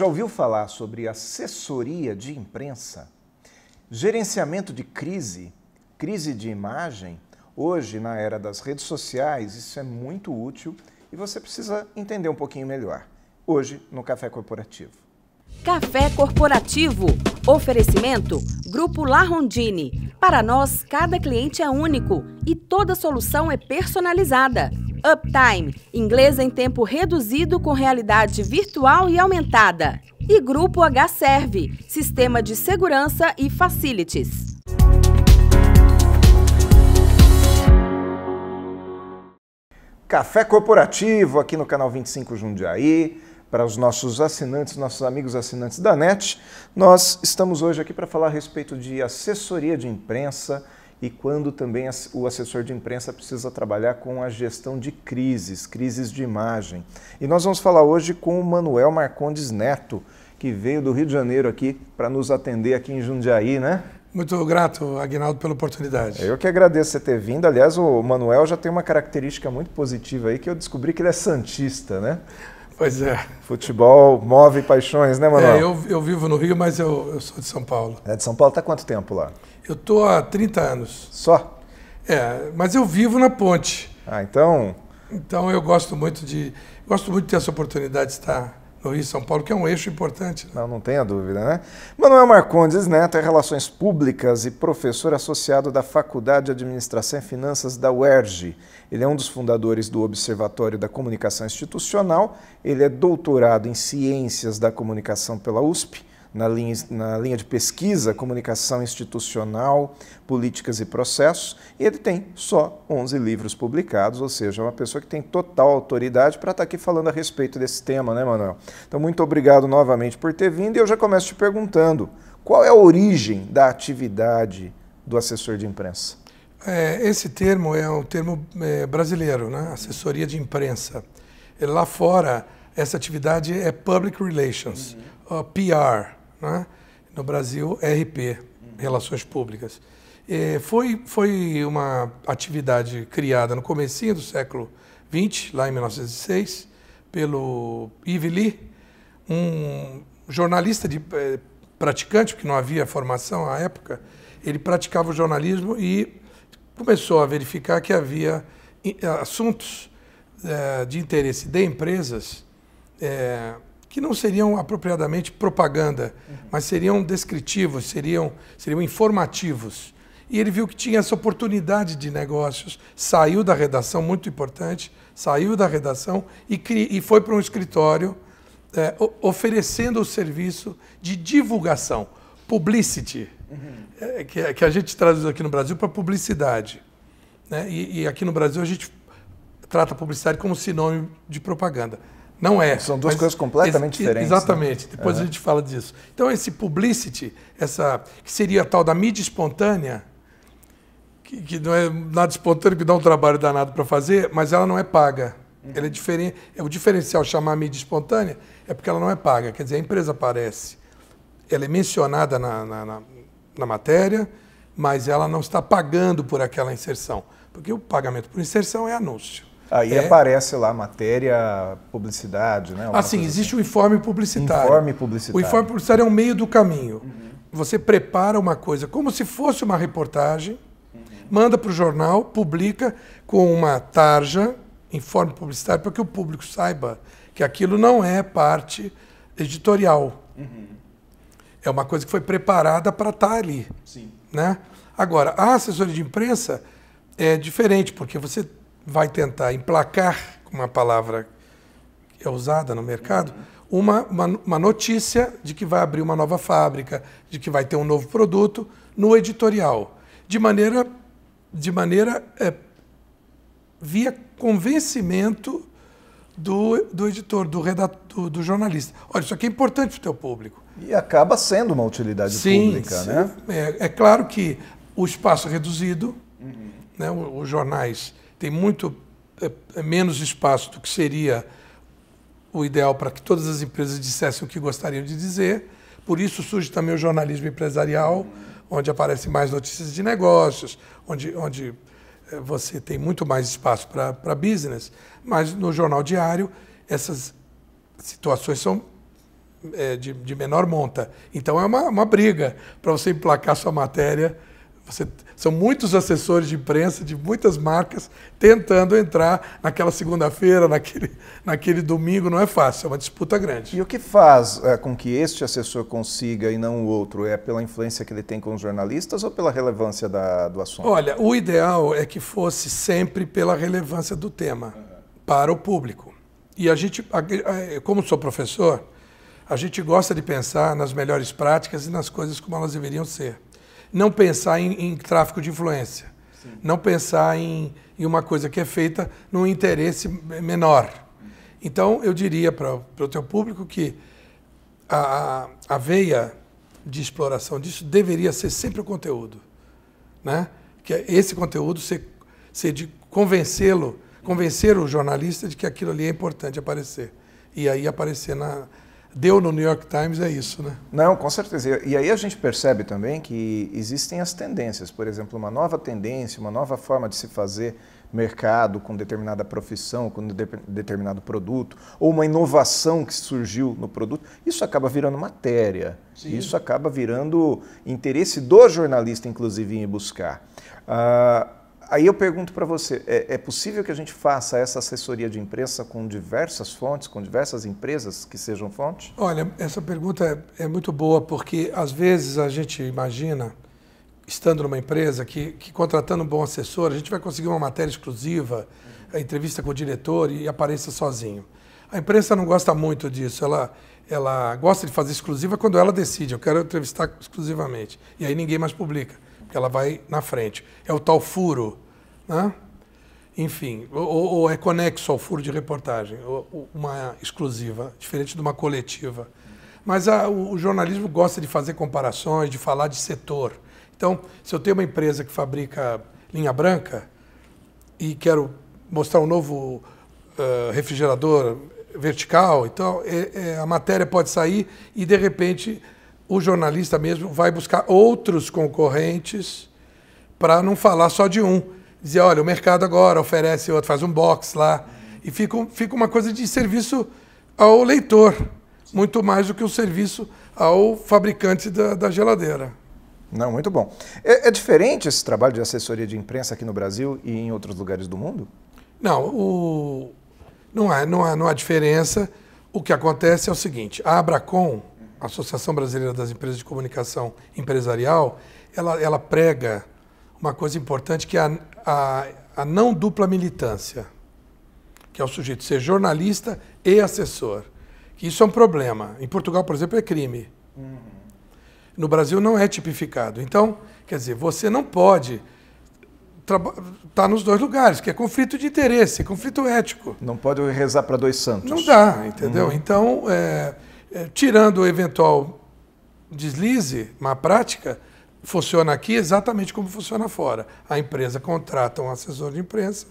já ouviu falar sobre assessoria de imprensa? Gerenciamento de crise, crise de imagem? Hoje, na era das redes sociais, isso é muito útil e você precisa entender um pouquinho melhor. Hoje, no Café Corporativo. Café Corporativo. Oferecimento: Grupo La Para nós, cada cliente é único e toda solução é personalizada. Uptime, inglês em tempo reduzido com realidade virtual e aumentada. E Grupo H-Serve, sistema de segurança e facilities. Café Corporativo aqui no canal 25 Jundiaí. Para os nossos assinantes, nossos amigos assinantes da NET, nós estamos hoje aqui para falar a respeito de assessoria de imprensa, e quando também o assessor de imprensa precisa trabalhar com a gestão de crises, crises de imagem. E nós vamos falar hoje com o Manuel Marcondes Neto, que veio do Rio de Janeiro aqui para nos atender aqui em Jundiaí, né? Muito grato, Agnaldo, pela oportunidade. Eu que agradeço você ter vindo. Aliás, o Manuel já tem uma característica muito positiva aí, que eu descobri que ele é santista, né? Pois é. Futebol move paixões, né, Manuel? É, eu, eu vivo no Rio, mas eu, eu sou de São Paulo. É de São Paulo. Está quanto tempo lá? Eu estou há 30 anos. Só? É, mas eu vivo na ponte. Ah, então. Então eu gosto muito de. Gosto muito de ter essa oportunidade de estar no Rio São Paulo, que é um eixo importante. Né? Não, não tenha dúvida, né? Manuel Marcondes Neto é Relações Públicas e professor associado da Faculdade de Administração e Finanças da UERJ. Ele é um dos fundadores do Observatório da Comunicação Institucional, ele é doutorado em Ciências da Comunicação pela USP na linha, na linha de pesquisa, comunicação institucional, políticas e processos, e ele tem só 11 livros publicados, ou seja, é uma pessoa que tem total autoridade para estar tá aqui falando a respeito desse tema, né, Manuel? Então, muito obrigado novamente por ter vindo e eu já começo te perguntando, qual é a origem da atividade do assessor de imprensa? É, esse termo é um termo é, brasileiro, né? assessoria de imprensa. Lá fora, essa atividade é Public Relations, uhum. PR né? no Brasil, RP, Relações Públicas. foi, foi uma atividade criada no comecinho do século XX, lá em 1906, pelo Yves Lee, um jornalista de, eh, praticante, porque não havia formação à época, ele praticava o jornalismo e começou a verificar que havia eh, assuntos eh, de interesse de empresas que não seriam apropriadamente propaganda, mas seriam descritivos, seriam, seriam informativos. E ele viu que tinha essa oportunidade de negócios, saiu da redação, muito importante, saiu da redação e, e foi para um escritório é, oferecendo o serviço de divulgação, publicity, é, é que, é, que, a gente traduz aqui no Brasil para publicidade. Né? E, e aqui no Brasil a gente trata a publicidade como sinônimo de propaganda. Não é. São duas coisas completamente ex diferentes. Né? Exatamente, né? depois uhum. a gente fala disso. Então, esse publicity, essa, que seria a tal da mídia espontânea, que, que não é nada espontâneo, que dá um trabalho danado para fazer, mas ela não é paga. Uhum. Ela é diferente. É, o diferencial chamar mídia espontânea é porque ela não é paga. Quer dizer, a empresa aparece, ela é mencionada na, na, na, na matéria, mas ela não está pagando por aquela inserção, porque o pagamento por inserção é anúncio. Aí é. aparece lá matéria, publicidade, né? Assim, existe assim. o informe publicitário. Informe publicitário. O informe publicitário é um meio do caminho. Uhum. Você prepara uma coisa como se fosse uma reportagem, uhum. manda para o jornal, publica com uma tarja, informe publicitário, para que o público saiba que aquilo não é parte editorial. Uhum. É uma coisa que foi preparada para estar tá ali. Sim. Né? Agora, a assessoria de imprensa é diferente, porque você vai tentar emplacar, uma palavra que é usada no mercado, uma, uma, uma, notícia de que vai abrir uma nova fábrica, de que vai ter um novo produto no editorial. De maneira, de maneira é, via convencimento do, do editor, do, redator, do, do jornalista. Olha, isso aqui é importante para o teu público. E acaba sendo uma utilidade sim, pública, sim. né? É, é, claro que o espaço é reduzido, uhum. né? os jornais tem muito é, é, menos espaço do que seria o ideal para que todas as empresas dissessem o que gostariam de dizer. Por isso surge também o jornalismo empresarial, onde aparecem mais notícias de negócios, onde, onde é, você tem muito mais espaço para, para business. Mas no jornal diário, essas situações são é, de, de menor monta. Então é uma, uma briga para você emplacar sua matéria você, são muitos assessores de imprensa de muitas marcas tentando entrar naquela segunda-feira, naquele, naquele domingo, não é fácil, é uma disputa grande. E o que faz é, com que este assessor consiga e não o outro? É pela influência que ele tem com os jornalistas ou pela relevância da, do assunto? Olha, o ideal é que fosse sempre pela relevância do tema para o público. E a gente, como sou professor, a gente gosta de pensar nas melhores práticas e nas coisas como elas deveriam ser não pensar em, em tráfico de influência, Sim. não pensar em, em, uma coisa que é feita num interesse menor. Então, eu diria para o teu público que a, a veia de exploração disso deveria ser sempre o conteúdo. Né? Que é esse conteúdo ser, ser de convencê-lo, convencer o jornalista de que aquilo ali é importante aparecer. E aí aparecer na, deu no New York Times é isso, né? Não, com certeza. E aí a gente percebe também que existem as tendências. Por exemplo, uma nova tendência, uma nova forma de se fazer mercado com determinada profissão, com de determinado produto, ou uma inovação que surgiu no produto, isso acaba virando matéria. Sim. Isso acaba virando interesse do jornalista, inclusive, em buscar. Uh, Aí eu pergunto para você, é, é, possível que a gente faça essa assessoria de imprensa com diversas fontes, com diversas empresas que sejam fontes? Olha, essa pergunta é, é muito boa porque às vezes a gente imagina, estando numa empresa, que, que contratando um bom assessor, a gente vai conseguir uma matéria exclusiva, a entrevista com o diretor e apareça sozinho. A imprensa não gosta muito disso, ela, ela gosta de fazer exclusiva quando ela decide, eu quero entrevistar exclusivamente, e aí ninguém mais publica porque ela vai na frente. É o tal furo, né? enfim, ou, ou, é conexo ao furo de reportagem, ou, uma exclusiva, diferente de uma coletiva. Mas a, o, o jornalismo gosta de fazer comparações, de falar de setor. Então, se eu tenho uma empresa que fabrica linha branca e quero mostrar um novo uh, refrigerador vertical, então é, é, a matéria pode sair e de repente o jornalista mesmo vai buscar outros concorrentes para não falar só de um. Dizer, olha, o mercado agora oferece outro, faz um box lá. E fica, fica uma coisa de serviço ao leitor, muito mais do que o um serviço ao fabricante da, da geladeira. Não, muito bom. É, é, diferente esse trabalho de assessoria de imprensa aqui no Brasil e em outros lugares do mundo? Não, o... não, há, não, há, não há diferença. O que acontece é o seguinte: a Abracom Associação Brasileira das Empresas de Comunicação Empresarial, ela, ela prega uma coisa importante que é a, a, a não dupla militância, que é o sujeito ser jornalista e assessor. Que isso é um problema. Em Portugal, por exemplo, é crime. Uhum. No Brasil não é tipificado. Então, quer dizer, você não pode estar tá nos dois lugares, que é conflito de interesse, conflito ético. Não pode rezar para dois santos. Não dá, entendeu? Uhum. Então, é, é, tirando o eventual deslize, má prática, funciona aqui exatamente como funciona fora. A empresa contrata um assessor de imprensa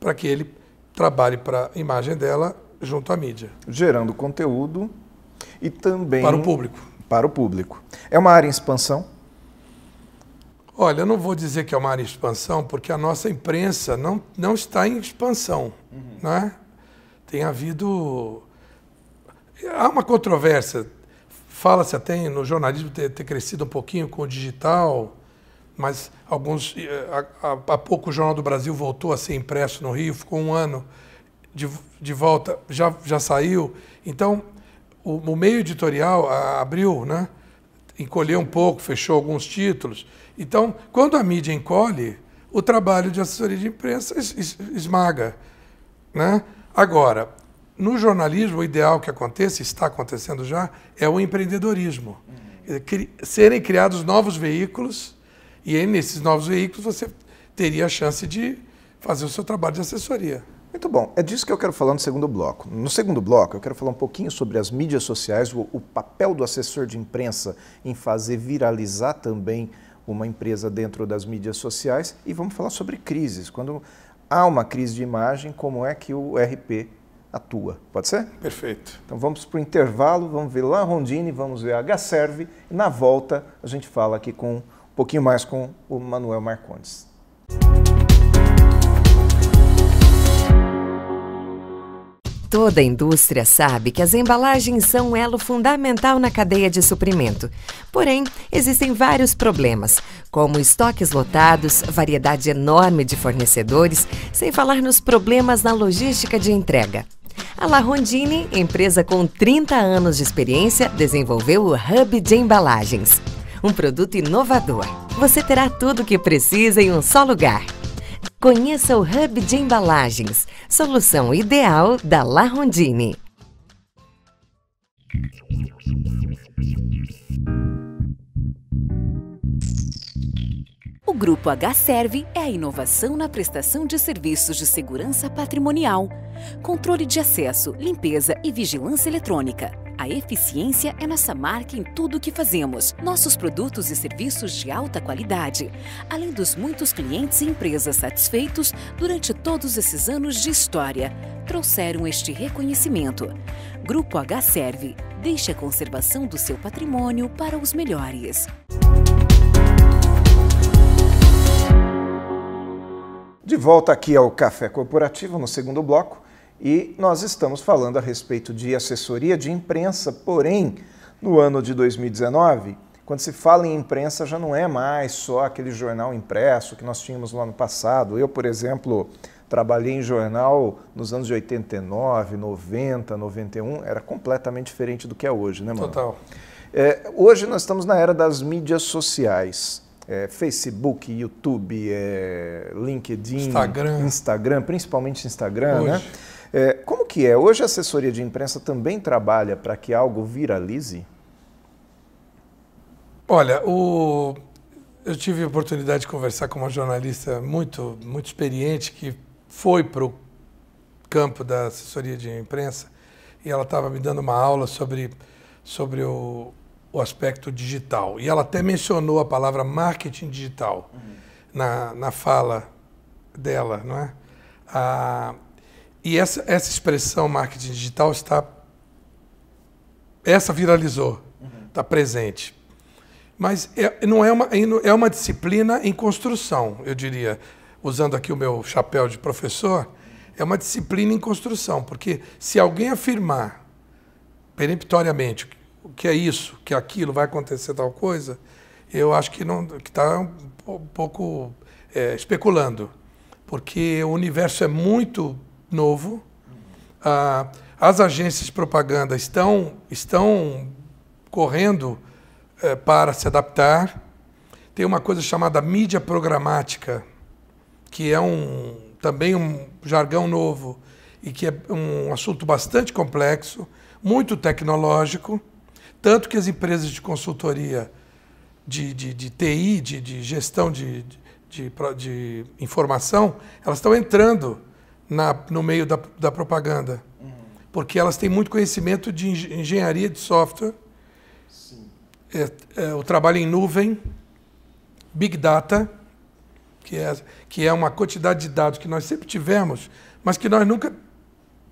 para que ele trabalhe para a imagem dela junto à mídia. Gerando conteúdo e também. Para o público. Para o público. É uma área em expansão? Olha, eu não vou dizer que é uma área em expansão, porque a nossa imprensa não, não está em expansão. Uhum. Né? Tem havido Há uma controvérsia. Fala-se até no jornalismo ter, ter, crescido um pouquinho com o digital, mas alguns. Há, eh, há, pouco o Jornal do Brasil voltou a ser impresso no Rio, ficou um ano de, de volta, já, já saiu. Então, o, o meio editorial a, abriu, né? encolheu um pouco, fechou alguns títulos. Então, quando a mídia encolhe, o trabalho de assessoria de imprensa esmaga. Né? Agora, no jornalismo, o ideal que aconteça, está acontecendo já, é o empreendedorismo. Uhum. É, serem criados novos veículos, e aí, nesses novos veículos você teria a chance de fazer o seu trabalho de assessoria. Muito bom. É disso que eu quero falar no segundo bloco. No segundo bloco, eu quero falar um pouquinho sobre as mídias sociais, o, o papel do assessor de imprensa em fazer viralizar também uma empresa dentro das mídias sociais e vamos falar sobre crises. Quando há uma crise de imagem, como é que o RP atua. Pode ser? Perfeito. Então vamos para o intervalo, vamos ver a rondine vamos ver a HServe e na volta a gente fala aqui com um pouquinho mais com o Manuel Marcondes. Toda a indústria sabe que as embalagens são um elo fundamental na cadeia de suprimento. Porém, existem vários problemas, como estoques lotados, variedade enorme de fornecedores, sem falar nos problemas na logística de entrega. A La Rondini, empresa com 30 anos de experiência, desenvolveu o Hub de Embalagens. Um produto inovador. Você terá tudo o que precisa em um só lugar. Conheça o Hub de Embalagens, solução ideal da La Rondini. O Grupo H-Serve é a inovação na prestação de serviços de segurança patrimonial, controle de acesso, limpeza e vigilância eletrônica. A eficiência é nossa marca em tudo o que fazemos. Nossos produtos e serviços de alta qualidade, além dos muitos clientes e empresas satisfeitos durante todos esses anos de história, trouxeram este reconhecimento. Grupo H Serve deixa a conservação do seu patrimônio para os melhores. De volta aqui ao Café Corporativo no segundo bloco. E nós estamos falando a respeito de assessoria de imprensa, porém, no ano de 2019, quando se fala em imprensa, já não é mais só aquele jornal impresso que nós tínhamos no ano passado. Eu, por exemplo, trabalhei em jornal nos anos de 89, 90, 91, era completamente diferente do que é hoje, né, mano? Total. É, hoje nós estamos na era das mídias sociais. É, Facebook, YouTube, é, LinkedIn, Instagram. Instagram, principalmente Instagram, né? hoje. né? É, como que é? Hoje a assessoria de imprensa também trabalha para que algo viralize? Olha, o... eu tive a oportunidade de conversar com uma jornalista muito, muito experiente que foi para o campo da assessoria de imprensa e ela estava me dando uma aula sobre, sobre o, o aspecto digital. E ela até mencionou a palavra marketing digital uhum. na, na fala dela, não é? A, ah, e essa, essa expressão marketing digital está. Essa viralizou, uhum. está presente. Mas é, não é uma, é uma disciplina em construção, eu diria. Usando aqui o meu chapéu de professor, é uma disciplina em construção, porque se alguém afirmar peremptoriamente o que é isso, que é aquilo, vai acontecer tal coisa, eu acho que não que está um pouco é, especulando, porque o universo é muito novo. Ah, as agências de propaganda estão, estão correndo eh, para se adaptar. Tem uma coisa chamada mídia programática, que é um, também um jargão novo e que é um assunto bastante complexo, muito tecnológico, tanto que as empresas de consultoria de, de, de TI, de, de gestão de, de, de informação, elas estão entrando na, no meio da, da propaganda. Uhum. Porque elas têm muito conhecimento de engenharia de software, é, é, o trabalho em nuvem, Big Data, que é, que é uma quantidade de dados que nós sempre tivemos, mas que nós nunca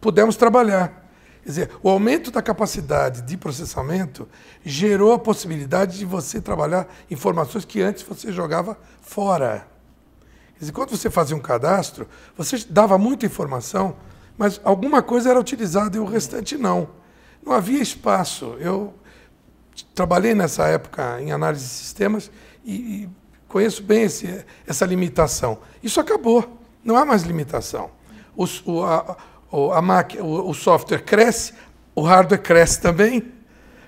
pudemos trabalhar. Quer dizer, o aumento da capacidade de processamento gerou a possibilidade de você trabalhar informações que antes você jogava fora. Enquanto você fazia um cadastro, você dava muita informação, mas alguma coisa era utilizada e o restante não. Não havia espaço. Eu trabalhei nessa época em análise de sistemas e, conheço bem esse, essa limitação. Isso acabou. Não há mais limitação. O, o, a, a máquina, o, o software cresce, o hardware cresce também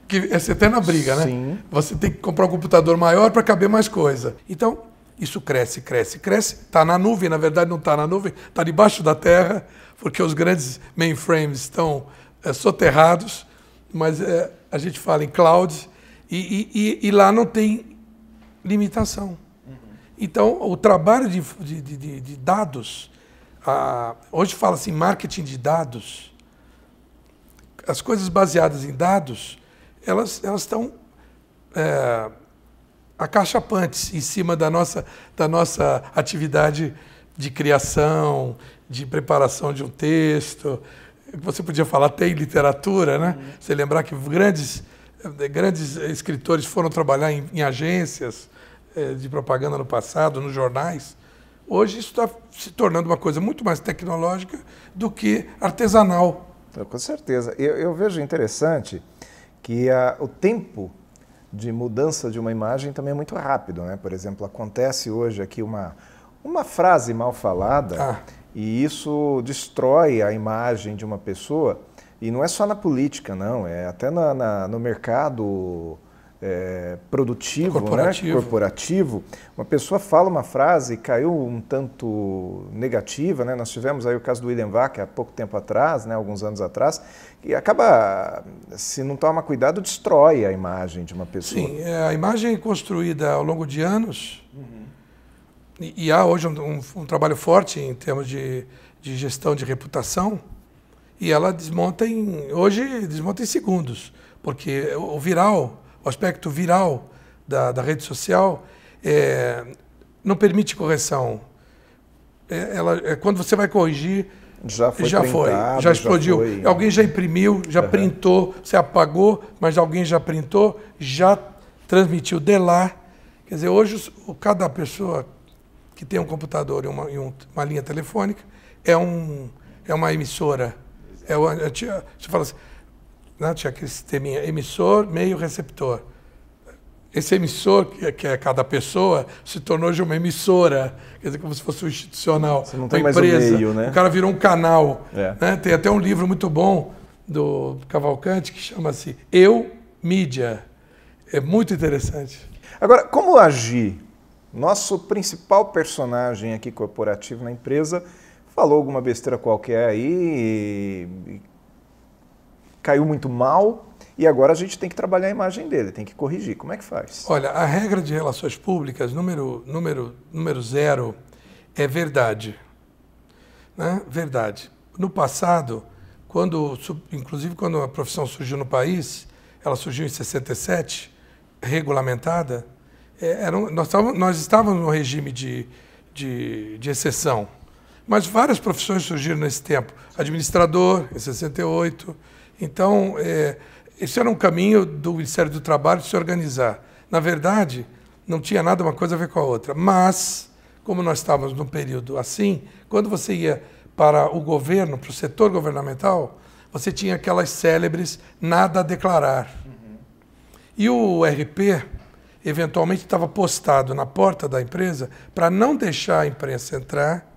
que é eterna briga, né? Sim. Você tem que comprar um computador maior para caber mais coisa. Então, isso cresce, cresce, cresce. Está na nuvem, na verdade não está na nuvem, está debaixo da terra, porque os grandes mainframes estão é, soterrados, mas é, a gente fala em cloud, e, e, e lá não tem limitação. Uhum. Então, o trabalho de, de, de, de dados, a, hoje fala-se em marketing de dados, as coisas baseadas em dados, elas, elas estão é, acachapantes em cima da nossa, da nossa atividade de criação, de preparação de um texto. Você podia falar até em literatura, né? Uhum. Você lembrar que grandes, eh, grandes escritores foram trabalhar em, em agências eh, de propaganda no passado, nos jornais. Hoje isso está se tornando uma coisa muito mais tecnológica do que artesanal. Com certeza. Eu, eu vejo interessante que a, o tempo de mudança de uma imagem também é muito rápido, né? Por exemplo, acontece hoje aqui uma, uma frase mal falada ah. e isso destrói a imagem de uma pessoa. E não é só na política, não, é até na, na no mercado é, produtivo, né? corporativo. Né? corporativo, uma pessoa fala uma frase e caiu um tanto negativa, né? nós tivemos aí o caso do William Vaca há pouco tempo atrás, né? alguns anos atrás, que acaba, se não toma cuidado, destrói a imagem de uma pessoa. Sim, é, a imagem é construída ao longo de anos, uhum. e, e, há hoje um, um, trabalho forte em termos de, de gestão de reputação, e ela desmonta em, hoje desmonta em segundos, porque o viral o aspecto viral da, da rede social é, não permite correção. É, ela, é, quando você vai corrigir, já foi, já, printado, já explodiu. Já foi... Alguém já imprimiu, já uhum. printou, você apagou, mas alguém já printou, já transmitiu de lá. Quer dizer, hoje cada pessoa que tem um computador e uma, e uma linha telefônica é, um, é uma emissora. É, é você fala assim, né? tinha aquele sistema emissor, meio receptor. Esse emissor, que é cada pessoa, se tornou hoje uma emissora, quer dizer, como se fosse um institucional, Você não tem empresa. Mais um meio, né? O cara virou um canal. É. Né? Tem até um livro muito bom do Cavalcante que chama-se Eu, Mídia. É muito interessante. Agora, como agir? Nosso principal personagem aqui corporativo na empresa falou alguma besteira qualquer aí e caiu muito mal e agora a gente tem que trabalhar a imagem dele, tem que corrigir. Como é que faz? Olha, a regra de relações públicas, número, número, número zero, é verdade. Né? Verdade. No passado, quando, inclusive quando a profissão surgiu no país, ela surgiu em 67, regulamentada, é, era um, nós, estávamos, nós estávamos no regime de, de, de exceção. Mas várias profissões surgiram nesse tempo. Administrador, em 68, então, é, esse era um caminho do Ministério do Trabalho de se organizar. Na verdade, não tinha nada uma coisa a ver com a outra. Mas, como nós estávamos num período assim, quando você ia para o governo, para o setor governamental, você tinha aquelas célebres nada a declarar. E o RP, eventualmente, estava postado na porta da empresa para não deixar a imprensa entrar,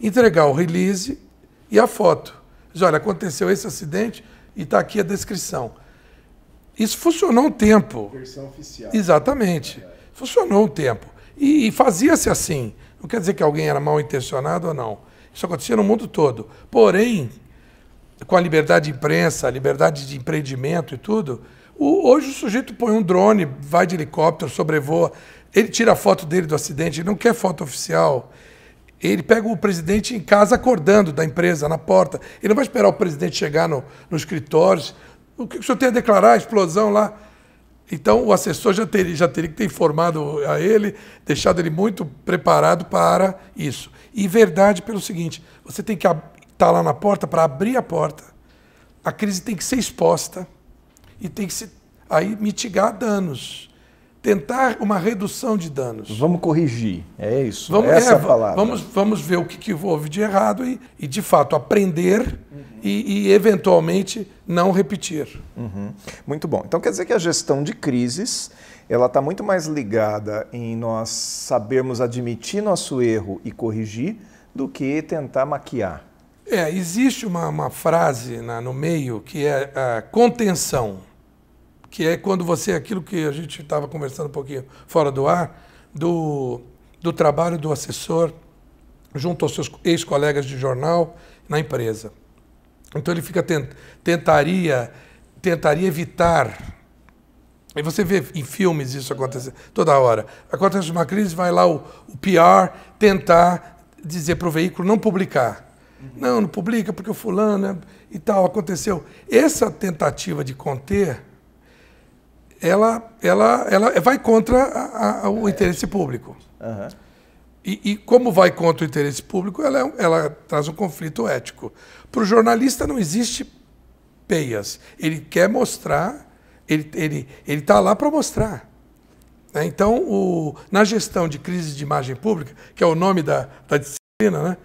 entregar o release e a foto. Diz, olha, aconteceu esse acidente, e está aqui a descrição. Isso funcionou um tempo. Versão oficial. Exatamente. Funcionou um tempo. E, e fazia-se assim. Não quer dizer que alguém era mal intencionado ou não. Isso acontecia no mundo todo. Porém, com a liberdade de imprensa, a liberdade de empreendimento e tudo, o, hoje o sujeito põe um drone, vai de helicóptero, sobrevoa, ele tira a foto dele do acidente, ele não quer foto oficial, ele pega o presidente em casa acordando da empresa, na porta. Ele não vai esperar o presidente chegar no, no escritório. O que o senhor tem a declarar? A explosão lá. Então, o assessor já teria, já teria que ter informado a ele, deixado ele muito preparado para isso. E verdade pelo seguinte: você tem que estar tá lá na porta para abrir a porta. A crise tem que ser exposta e tem que se, aí mitigar danos tentar uma redução de danos. Vamos corrigir, é isso. Vamos, essa é, é, a palavra. Vamos, vamos ver o que, que houve de errado e, e de fato, aprender uhum. e, e, eventualmente, não repetir. Uhum. Muito bom. Então, quer dizer que a gestão de crises ela está muito mais ligada em nós sabermos admitir nosso erro e corrigir do que tentar maquiar. É, existe uma, uma frase na, no meio que é a ah, contenção que é quando você, aquilo que a gente estava conversando um pouquinho fora do ar, do, do trabalho do assessor junto aos seus ex-colegas de jornal na empresa. Então ele fica tent, tentaria, tentaria evitar. E você vê em filmes isso acontecer toda hora. Acontece uma crise, vai lá o, o PR tentar dizer para o veículo não publicar. Uhum. Não, não publica porque o fulano né, e tal aconteceu. Essa tentativa de conter ela, ela, ela vai contra a, a, o é. interesse público. Uhum. E, e, como vai contra o interesse público, ela, é ela traz um conflito ético. Para o jornalista não existe peias. Ele quer mostrar, ele está ele, ele tá lá para mostrar. Né? Então, o, na gestão de crise de imagem pública, que é o nome da, da disciplina, né?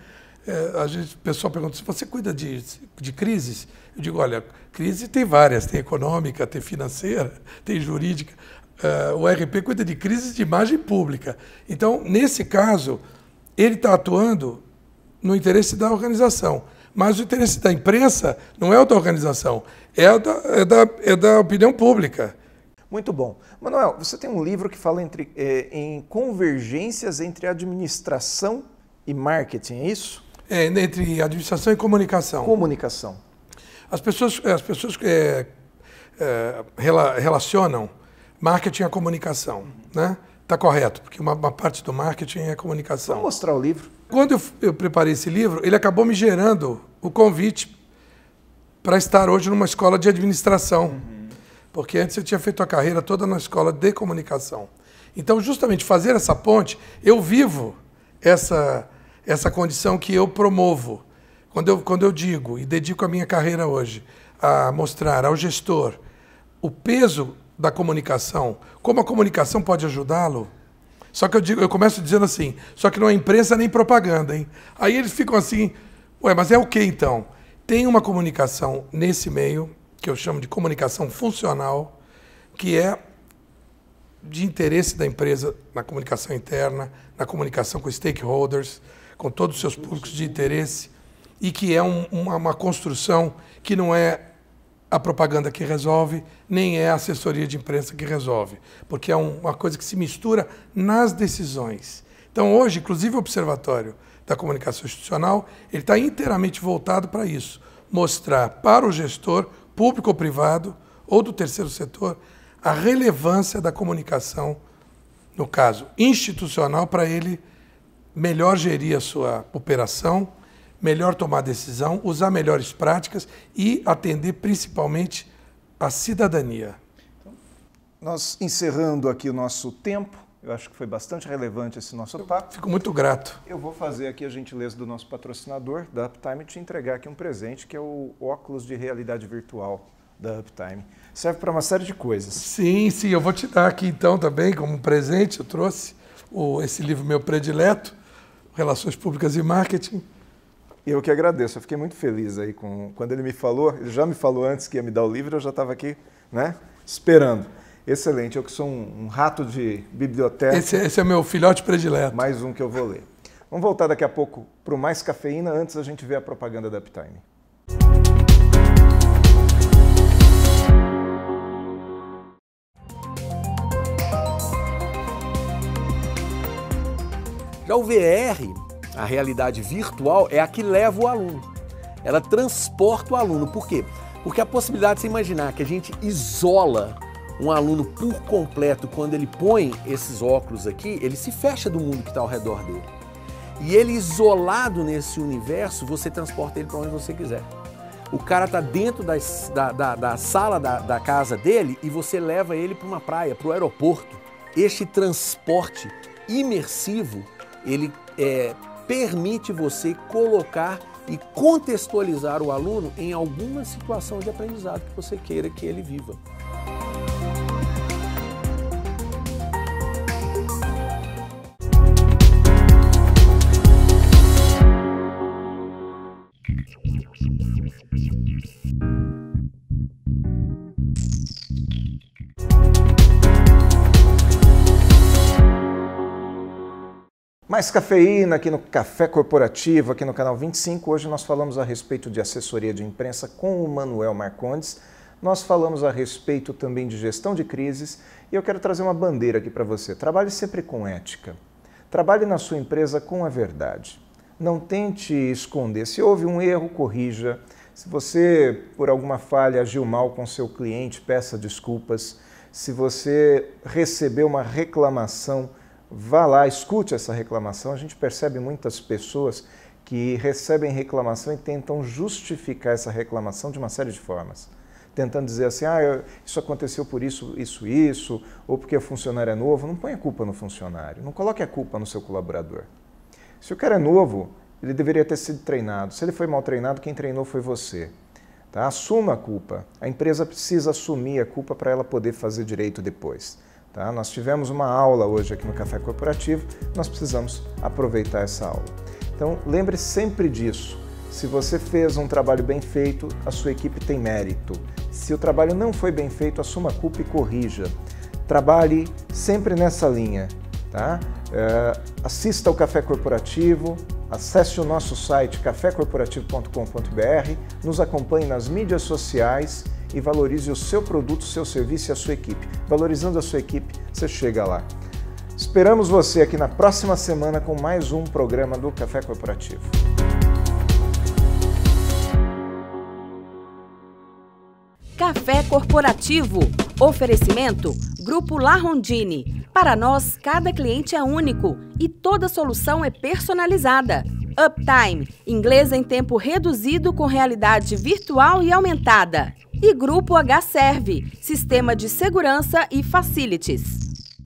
É, a gente, o pessoal pergunta se você cuida de, de crises. Eu digo, olha, crise tem várias, tem econômica, tem financeira, tem jurídica. É, o RP cuida de crises de imagem pública. Então, nesse caso, ele está atuando no interesse da organização. Mas o interesse da imprensa não é o da organização, é da, é da, é da opinião pública. Muito bom. Manuel, você tem um livro que fala entre, é, em convergências entre administração e marketing, é isso? é, entre administração e comunicação. Comunicação. As pessoas, é, as pessoas é, é, relacionam marketing a comunicação, né? Está correto, porque uma, uma, parte do marketing é comunicação. Vamos mostrar o livro. Quando eu, eu preparei esse livro, ele acabou me gerando o convite para estar hoje numa escola de administração. Uhum. Porque antes eu tinha feito a carreira toda na escola de comunicação. Então, justamente fazer essa ponte, eu vivo essa essa condição que eu promovo. Quando eu, quando eu digo e dedico a minha carreira hoje a mostrar ao gestor o peso da comunicação, como a comunicação pode ajudá-lo, só que eu, digo, eu começo dizendo assim, só que não é imprensa nem propaganda, hein? Aí eles ficam assim, ué, mas é o que então? Tem uma comunicação nesse meio, que eu chamo de comunicação funcional, que é de interesse da empresa na comunicação interna, na comunicação com stakeholders, com todos os seus públicos de interesse, e que é um, uma, uma construção que não é a propaganda que resolve, nem é a assessoria de imprensa que resolve, porque é uma coisa que se mistura nas decisões. Então, hoje, inclusive, o Observatório da Comunicação Institucional ele está inteiramente voltado para isso mostrar para o gestor, público ou privado, ou do terceiro setor, a relevância da comunicação, no caso institucional, para ele melhor gerir a sua operação, melhor tomar decisão, usar melhores práticas e atender principalmente a cidadania. nós encerrando aqui o nosso tempo, eu acho que foi bastante relevante esse nosso papo. Fico muito grato. Eu vou fazer aqui a gentileza do nosso patrocinador, da Uptime, te entregar aqui um presente que é o óculos de realidade virtual da Uptime. Serve para uma série de coisas. Sim, sim, eu vou te dar aqui então também como um presente, eu trouxe o, esse livro meu predileto, Relações Públicas e Marketing. Eu que agradeço, eu fiquei muito feliz aí com. Quando ele me falou, ele já me falou antes que ia me dar o livro, eu já estava aqui, né? Esperando. Excelente, eu que sou um, um rato de biblioteca. Esse, esse, é meu filhote predileto. Mais um que eu vou ler. Vamos voltar daqui a pouco para o Mais Cafeína, antes a gente ver a propaganda da Uptime. Já o VR, a realidade virtual, é a que leva o aluno. Ela transporta o aluno. Por quê? Porque a possibilidade de se imaginar que a gente isola um aluno por completo quando ele põe esses óculos aqui, ele se fecha do mundo que está ao redor dele. E ele isolado nesse universo, você transporta ele para onde você quiser. O cara está dentro das, da, da, da, sala da, da casa dele e você leva ele para uma praia, para o aeroporto. Este transporte imersivo ele é, permite você colocar e contextualizar o aluno em alguma situação de aprendizado que você queira que ele viva. Mais cafeína aqui no Café Corporativo, aqui no canal 25. Hoje nós falamos a respeito de assessoria de imprensa com o Manuel Marcondes. Nós falamos a respeito também de gestão de crises e eu quero trazer uma bandeira aqui para você. Trabalhe sempre com ética. Trabalhe na sua empresa com a verdade. Não tente esconder. Se houve um erro, corrija. Se você, por alguma falha, agiu mal com seu cliente, peça desculpas. Se você recebeu uma reclamação, vá lá, escute essa reclamação. A gente percebe muitas pessoas que recebem reclamação e tentam justificar essa reclamação de uma série de formas. Tentando dizer assim, ah, isso aconteceu por isso, isso, isso, ou porque o funcionário é novo. Não põe a culpa no funcionário, não coloque a culpa no seu colaborador. Se o cara é novo, ele deveria ter sido treinado. Se ele foi mal treinado, quem treinou foi você. Tá? Assuma a culpa. A empresa precisa assumir a culpa para ela poder fazer direito depois. Tá? Nós tivemos uma aula hoje aqui no Café Corporativo, nós precisamos aproveitar essa aula. Então, lembre sempre disso. Se você fez um trabalho bem feito, a sua equipe tem mérito. Se o trabalho não foi bem feito, assuma a culpa e corrija. Trabalhe sempre nessa linha. Tá? É, assista ao Café Corporativo, acesse o nosso site cafécorporativo.com.br, nos acompanhe nas mídias sociais e valorize o seu produto, o seu serviço e a sua equipe. Valorizando a sua equipe, você chega lá. Esperamos você aqui na próxima semana com mais um programa do Café Corporativo. Café Corporativo. Oferecimento Grupo La Rondini. Para nós, cada cliente é único e toda solução é personalizada. Uptime, inglês em tempo reduzido com realidade virtual e aumentada. E Grupo H-Serve, sistema de segurança e facilities.